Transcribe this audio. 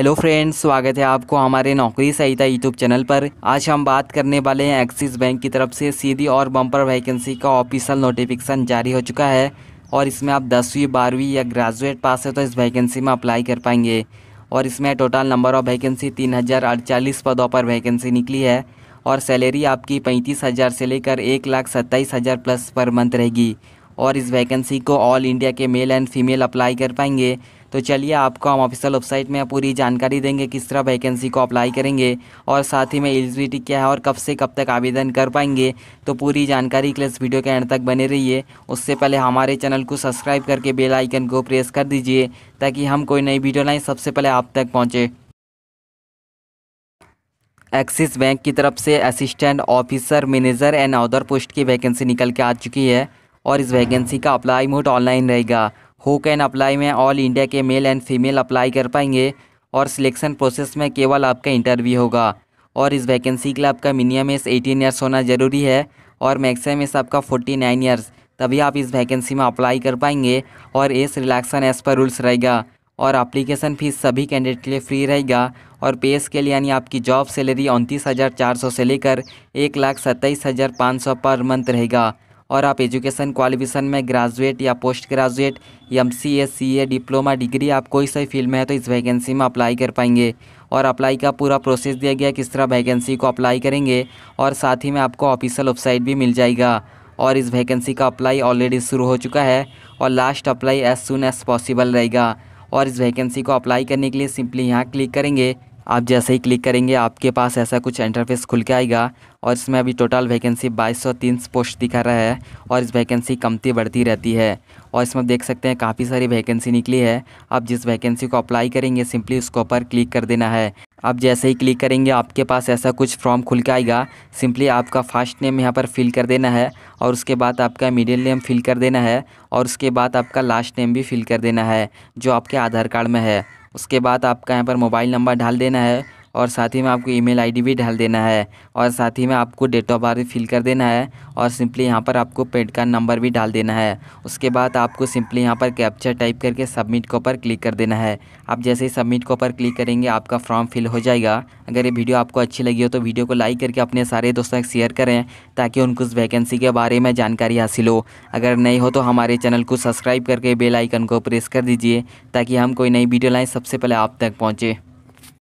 hello friends स्वागत है आपको हमारे नौकरी सहिता यूट्यूब चैनल पर आज हम बात करने वाले हैं एक्सिस बैंक की तरफ से सीधी और बम्पर वैकेंसी का ऑफिशियल नोटिफिकेशन जारी हो चुका है और इसमें आप दसवीं बारहवीं या ग्रेजुएट पास है तो इस वैकेंसी में अप्लाई कर पाएंगे और इसमें टोटल नंबर ऑफ वैकेंसी तीन पदों पर वैकेंसी निकली है और सैलरी आपकी पैंतीस हज़ार से लेकर एक लाख सत्ताईस हज़ार प्लस पर मंथ रहेगी और इस वैकेंसी को ऑल इंडिया के मेल एंड फीमेल अप्लाई कर पाएंगे तो चलिए आपको हम ऑफिशियल वेबसाइट में पूरी जानकारी देंगे किस तरह वैकेंसी को अप्लाई करेंगे और साथ ही में एलिजिबिलिटी क्या है और कब से कब तक आवेदन कर पाएंगे तो पूरी जानकारी के लिए इस वीडियो के एंड तक बने रहिए उससे पहले हमारे चैनल को सब्सक्राइब करके बेल आइकन को प्रेस कर दीजिए ताकि हम कोई नई वीडियो लाएँ सबसे पहले आप तक पहुँचे एक्सिस बैंक की तरफ से assistant officer manager and other post की वैकेंसी निकल के आ चुकी है और इस वैकेंसी का अप्लाई मोड ऑनलाइन रहेगा हु कैन अप्लाई में ऑल इंडिया के मेल एंड फीमेल अप्लाई कर पाएंगे और सिलेक्शन प्रोसेस में केवल आपका इंटरव्यू होगा और इस वैकेंसी के लिए आपका मिनिमम एज एटीन ईयर्स होना ज़रूरी है और मैक्सिमम एज आपका फोर्टी नाइन ईयर्स तभी आप इस वैकेंसी में अप्लाई कर पाएंगे और as relaxation age per rules रहेगा और अप्लीकेशन फ़ीस सभी कैंडिडेट के लिए फ्री रहेगा और पे के लिए यानी आपकी जॉब सैलरी उनतीस हज़ार चार सौ से लेकर एक लाख सत्ताईस हज़ार पाँच सौ पर मंथ रहेगा और आप एजुकेशन क्वालिफिकेशन में ग्रेजुएट या post graduate M C A C A diploma degree आप कोई सही फील्ड में है तो इस वैकेंसी में अप्लाई कर पाएंगे और अप्लाई का पूरा प्रोसेस दिया गया किस तरह वैकेंसी को अप्लाई करेंगे और साथ ही में आपको ऑफिशियल वेबसाइट भी मिल जाएगा और इस वैकेंसी का अप्लाई ऑलरेडी शुरू हो चुका है और last apply as soon as possible रहेगा और इस वैकेंसी को अप्लाई करने के लिए सिंपली यहाँ क्लिक करेंगे आप जैसे ही क्लिक करेंगे आपके पास ऐसा कुछ इंटरफेस खुल के आएगा और इसमें अभी टोटल वैकेंसी 2203 पोस्ट दिखा रहा है और इस वैकेंसी कमती बढ़ती रहती है और इसमें देख सकते हैं काफ़ी सारी वैकेंसी निकली है आप जिस वैकेंसी को अप्लाई करेंगे सिंपली उसको ऊपर क्लिक कर देना है आप जैसे ही क्लिक करेंगे आपके पास ऐसा कुछ फॉर्म खुल के आएगा सिंपली आपका फर्स्ट नेम यहाँ पर फिल कर देना है और उसके बाद आपका मिडिल नेम फिल कर देना है और उसके बाद आपका लास्ट नेम भी फिल कर देना है जो आपके आधार कार्ड में है उसके बाद आपका यहाँ पर मोबाइल नंबर डाल देना है और साथ ही में आपको ईमेल आईडी भी डाल देना है और साथ ही में आपको डेट ऑफ बर्थ फिल कर देना है और सिंपली यहाँ पर आपको पेड कार्ड नंबर भी डाल देना है उसके बाद आपको सिंपली यहाँ पर कैप्चर टाइप करके सबमिट को ऊपर क्लिक कर देना है आप जैसे ही सबमिट को ऊपर क्लिक करेंगे आपका फॉर्म फिल हो जाएगा अगर ये वीडियो आपको अच्छी लगी हो तो वीडियो को लाइक करके अपने सारे दोस्तों तक शेयर करें ताकि उनको उस वैकेंसी के बारे में जानकारी हासिल हो अगर नहीं हो तो हमारे चैनल को सब्सक्राइब करके बेल आइकन को प्रेस कर दीजिए ताकि हम कोई नई वीडियो लाएँ सबसे पहले आप तक पहुँचे